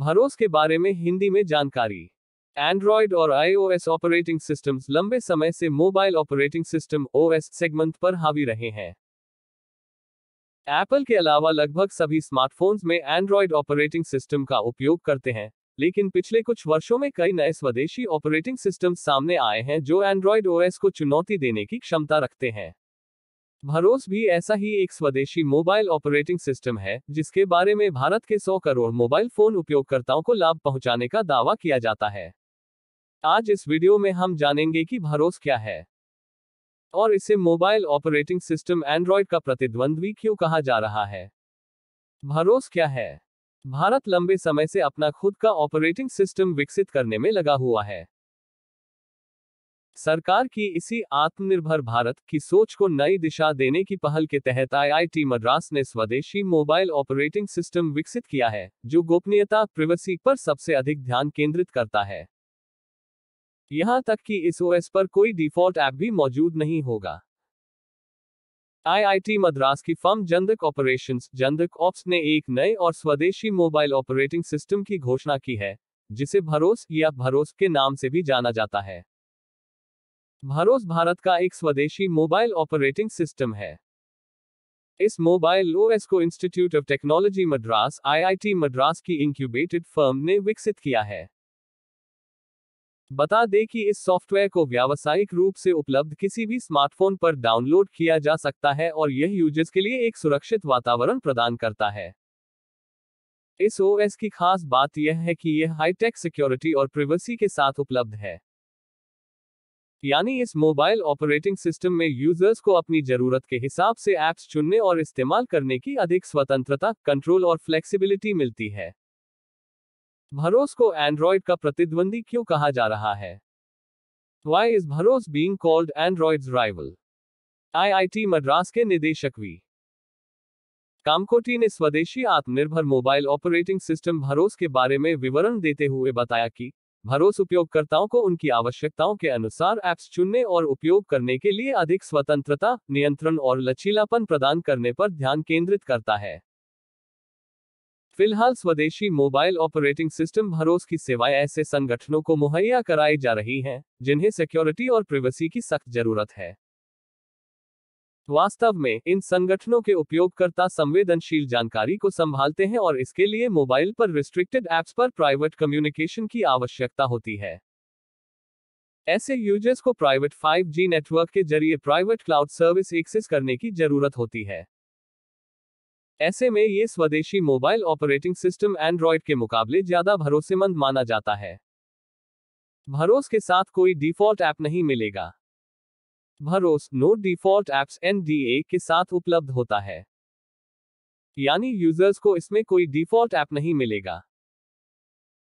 भरोस के बारे में हिंदी में जानकारी एंड्रॉयड और आईओएस ऑपरेटिंग सिस्टम्स लंबे समय से mobile operating system OS segment पर हावी रहे हैं एप्पल के अलावा लगभग सभी स्मार्टफोन्स में एंड्रॉयड ऑपरेटिंग सिस्टम का उपयोग करते हैं लेकिन पिछले कुछ वर्षों में कई नए स्वदेशी ऑपरेटिंग सिस्टम सामने आए हैं जो एंड्रॉयड ओएस को चुनौती देने की क्षमता रखते हैं भरोस भी ऐसा ही एक स्वदेशी मोबाइल ऑपरेटिंग सिस्टम है जिसके बारे में भारत के 100 करोड़ मोबाइल फोन उपयोगकर्ताओं को लाभ पहुंचाने का दावा किया जाता है आज इस वीडियो में हम जानेंगे कि भरोस क्या है और इसे मोबाइल ऑपरेटिंग सिस्टम एंड्रॉयड का प्रतिद्वंद्वी क्यों कहा जा रहा है भरोस क्या है भारत लंबे समय से अपना खुद का ऑपरेटिंग सिस्टम विकसित करने में लगा हुआ है सरकार की इसी आत्मनिर्भर भारत की सोच को नई दिशा देने की पहल के तहत आईआईटी मद्रास ने स्वदेशी मोबाइल ऑपरेटिंग सिस्टम विकसित किया है जो गोपनीयता प्रिवेसी पर सबसे अधिक ध्यान केंद्रित करता है यहां तक कि इस ओएस पर कोई डिफॉल्ट ऐप भी मौजूद नहीं होगा आईआईटी मद्रास की firm JandK operations JandK ops ने एक नए और स्वदेशी मोबाइल ऑपरेटिंग सिस्टम की घोषणा की है जिसे भरोस या भरोस के नाम से भी जाना जाता है भरोस भारत का एक स्वदेशी मोबाइल ऑपरेटिंग सिस्टम है इस मोबाइल ओएस को institute of technology Madras IIT Madras की इंक्यूबेटेड फर्म ने विकसित किया है बता दें कि इस सॉफ्टवेयर को व्यावसायिक रूप से उपलब्ध किसी भी स्मार्टफोन पर डाउनलोड किया जा सकता है और यह यूजर्स के लिए एक सुरक्षित वातावरण प्रदान करता है इस ओएस की खास बात यह है कि यह हाईटेक सिक्योरिटी और प्रिवेसी के साथ उपलब्ध है यानी इस मोबाइल ऑपरेटिंग सिस्टम में यूजर्स को अपनी जरूरत के हिसाब से ऐप्स चुनने और इस्तेमाल करने की अधिक स्वतंत्रता कंट्रोल और फ्लेक्सिबिलिटी मिलती है भरोस को एंड्रॉयड का प्रतिद्वंदी क्यों कहा जा रहा है why is BharOS being called Android rival IIT Madras के निदेशक वी कामकोटी ने स्वदेशी आत्मनिर्भर मोबाइल ऑपरेटिंग सिस्टम भरोस के बारे में विवरण देते हुए बताया कि भरोस उपयोगकर्ताओं को उनकी आवश्यकताओं के अनुसार ऐप्स चुनने और उपयोग करने के लिए अधिक स्वतंत्रता नियंत्रण और लचीलापन प्रदान करने पर ध्यान केंद्रित करता है फिलहाल स्वदेशी मोबाइल ऑपरेटिंग सिस्टम भरोस की सेवाएं ऐसे संगठनों को मुहैया कराई जा रही हैं जिन्हें सिक्योरिटी और प्रिवेसी की सख्त जरूरत है वास्तव में इन संगठनों के उपयोगकर्ता संवेदनशील जानकारी को संभालते हैं और इसके लिए मोबाइल पर रिस्ट्रिक्टेड एप्स पर प्राइवेट कम्युनिकेशन की आवश्यकता होती है ऐसे यूजर्स को प्राइवेट 5G नेटवर्क के जरिए प्राइवेट क्लाउड सर्विस एक्सेस करने की जरूरत होती है ऐसे में ये स्वदेशी मोबाइल ऑपरेटिंग सिस्टम एंड्रॉयड के मुकाबले ज्यादा भरोसेमंद माना जाता है भरोस के साथ कोई डिफॉल्ट ऐप नहीं मिलेगा भरोस नो डिफॉल्ट एप्स एन के साथ उपलब्ध होता है यानी यूजर्स को इसमें कोई डिफॉल्ट ऐप नहीं मिलेगा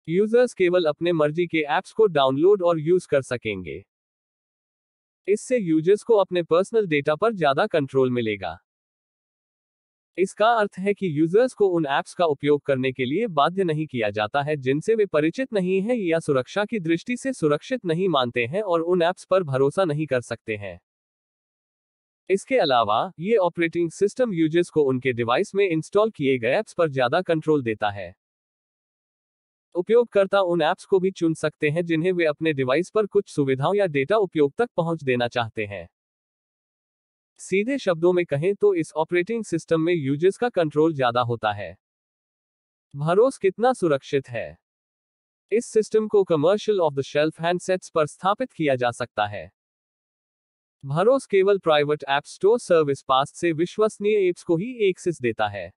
यूजर्स केवल अपने मर्जी के ऐप्स को डाउनलोड और यूज कर सकेंगे इससे यूजर्स को अपने पर्सनल डेटा पर ज्यादा कंट्रोल मिलेगा इसका अर्थ है कि यूजर्स को उन ऐप्स का उपयोग करने के लिए बाध्य नहीं किया जाता है जिनसे वे परिचित नहीं हैं या सुरक्षा की दृष्टि से सुरक्षित नहीं मानते हैं और उन ऐप्स पर भरोसा नहीं कर सकते हैं इसके अलावा ये ऑपरेटिंग सिस्टम यूजर्स को उनके डिवाइस में इंस्टॉल किए गए ऐप्स पर ज्यादा कंट्रोल देता है उपयोगकर्ता उन ऐप्स को भी चुन सकते हैं जिन्हें वे अपने डिवाइस पर कुछ सुविधाओं या डेटा उपयोग तक पहुंच देना चाहते हैं सीधे शब्दों में कहें तो इस ऑपरेटिंग सिस्टम में यूजर्स का कंट्रोल ज्यादा होता है भरोस कितना सुरक्षित है इस सिस्टम को commercial off the shelf handsets पर स्थापित किया जा सकता है भरोस केवल private app store service PASS से विश्वसनीय एप्स को ही एक्सेस देता है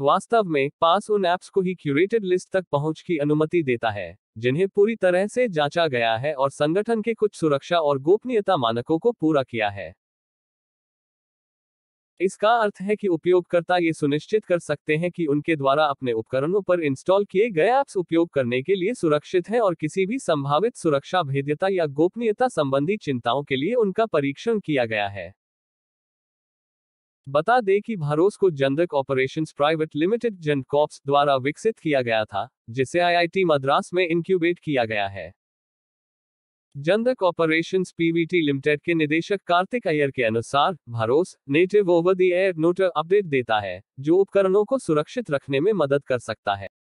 वास्तव में पास उन ऐप्स को ही क्यूरेटेड लिस्ट तक पहुंच की अनुमति देता है जिन्हें पूरी तरह से जांचा गया है और संगठन के कुछ सुरक्षा और गोपनीयता मानकों को पूरा किया है इसका अर्थ है कि उपयोगकर्ता ये सुनिश्चित कर सकते हैं कि उनके द्वारा अपने उपकरणों पर इंस्टॉल किए गए ऐप्स उपयोग करने के लिए सुरक्षित हैं और किसी भी संभावित सुरक्षा भेद्यता या गोपनीयता संबंधी चिंताओं के लिए उनका परीक्षण किया गया है बता दें कि भरोस को JandK operations private limited JandKops द्वारा विकसित किया गया था जिसे आईआईटी मद्रास में इंक्यूबेट किया गया है जंदक ऑपरेशंस पीवीटी लिमिटेड के निदेशक कार्तिक अय्यर के अनुसार BharOS native over the air NOTA update देता है जो उपकरणों को सुरक्षित रखने में मदद कर सकता है